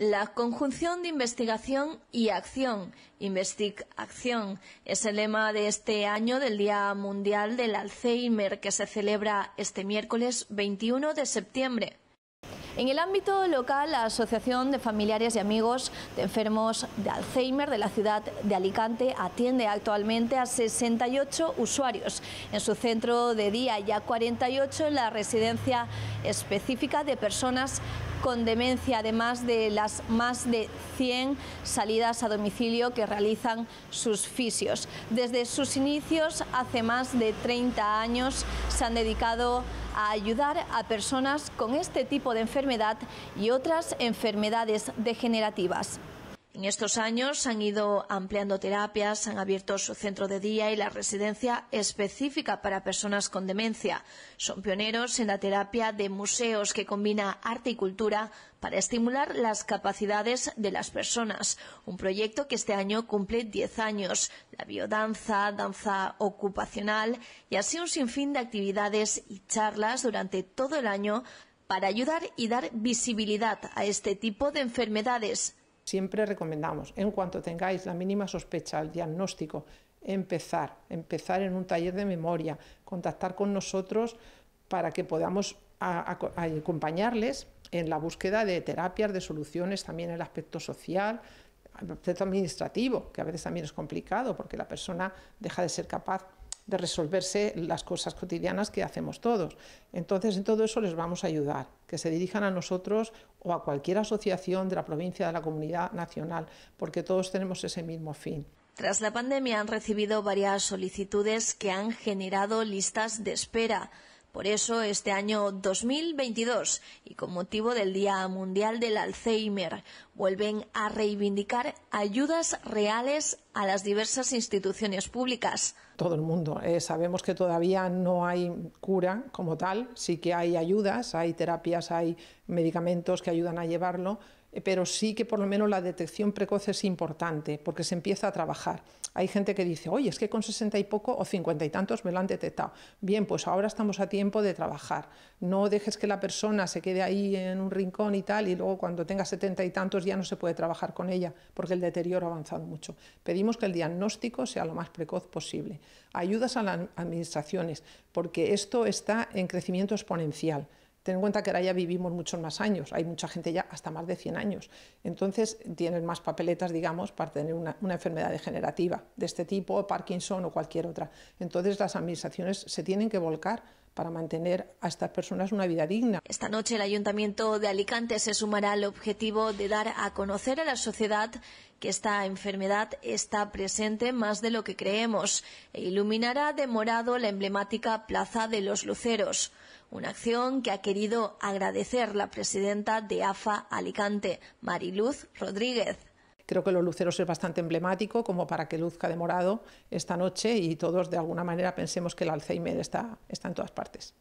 La conjunción de investigación y acción, Investig Acción, es el lema de este año del Día Mundial del Alzheimer que se celebra este miércoles 21 de septiembre. En el ámbito local, la Asociación de Familiares y Amigos de Enfermos de Alzheimer de la ciudad de Alicante atiende actualmente a 68 usuarios en su centro de día y a 48 en la residencia específica de personas con demencia, además de las más de 100 salidas a domicilio que realizan sus fisios. Desde sus inicios, hace más de 30 años, se han dedicado a ayudar a personas con este tipo de enfermedad y otras enfermedades degenerativas. En estos años han ido ampliando terapias, han abierto su centro de día y la residencia específica para personas con demencia. Son pioneros en la terapia de museos que combina arte y cultura para estimular las capacidades de las personas. Un proyecto que este año cumple diez años. La biodanza, danza ocupacional y así un sinfín de actividades y charlas durante todo el año para ayudar y dar visibilidad a este tipo de enfermedades Siempre recomendamos, en cuanto tengáis la mínima sospecha, al diagnóstico, empezar, empezar en un taller de memoria, contactar con nosotros para que podamos acompañarles en la búsqueda de terapias, de soluciones, también el aspecto social, el aspecto administrativo, que a veces también es complicado porque la persona deja de ser capaz de resolverse las cosas cotidianas que hacemos todos. Entonces, en todo eso les vamos a ayudar, que se dirijan a nosotros o a cualquier asociación de la provincia, de la comunidad nacional, porque todos tenemos ese mismo fin. Tras la pandemia han recibido varias solicitudes que han generado listas de espera. Por eso, este año 2022, y con motivo del Día Mundial del Alzheimer, vuelven a reivindicar ayudas reales a las diversas instituciones públicas. Todo el mundo. Eh, sabemos que todavía no hay cura como tal, sí que hay ayudas, hay terapias, hay medicamentos que ayudan a llevarlo, eh, pero sí que por lo menos la detección precoz es importante porque se empieza a trabajar. Hay gente que dice, oye, es que con 60 y poco o 50 y tantos me lo han detectado. Bien, pues ahora estamos a tiempo de trabajar. No dejes que la persona se quede ahí en un rincón y tal y luego cuando tenga 70 y tantos ya no se puede trabajar con ella porque el deterioro ha avanzado mucho. Pedimos que el diagnóstico sea lo más precoz posible. Ayudas a las administraciones porque esto está en crecimiento exponencial. Ten en cuenta que ahora ya vivimos muchos más años, hay mucha gente ya hasta más de 100 años, entonces tienen más papeletas, digamos, para tener una, una enfermedad degenerativa de este tipo, Parkinson o cualquier otra. Entonces las administraciones se tienen que volcar para mantener a estas personas una vida digna. Esta noche el Ayuntamiento de Alicante se sumará al objetivo de dar a conocer a la sociedad que esta enfermedad está presente más de lo que creemos e iluminará de morado la emblemática Plaza de los Luceros, una acción que ha querido agradecer la presidenta de AFA Alicante, Mariluz Rodríguez. Creo que los luceros es bastante emblemático como para que luzca de morado esta noche y todos de alguna manera pensemos que el Alzheimer está, está en todas partes.